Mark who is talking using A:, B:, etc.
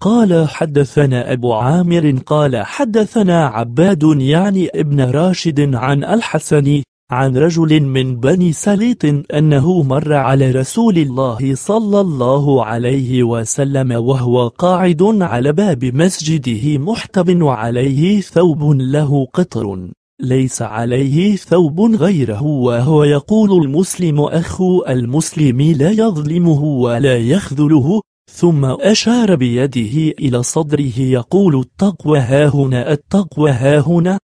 A: قال حدثنا أبو عامر قال حدثنا عباد يعني ابن راشد عن الحسن عن رجل من بني سليط أنه مر على رسول الله صلى الله عليه وسلم وهو قاعد على باب مسجده محتب عليه ثوب له قطر ليس عليه ثوب غيره وهو يقول المسلم أخو المسلم لا يظلمه ولا يخذله ثم أشار بيده إلى صدره يقول التقوى هاهنا التقوى هاهنا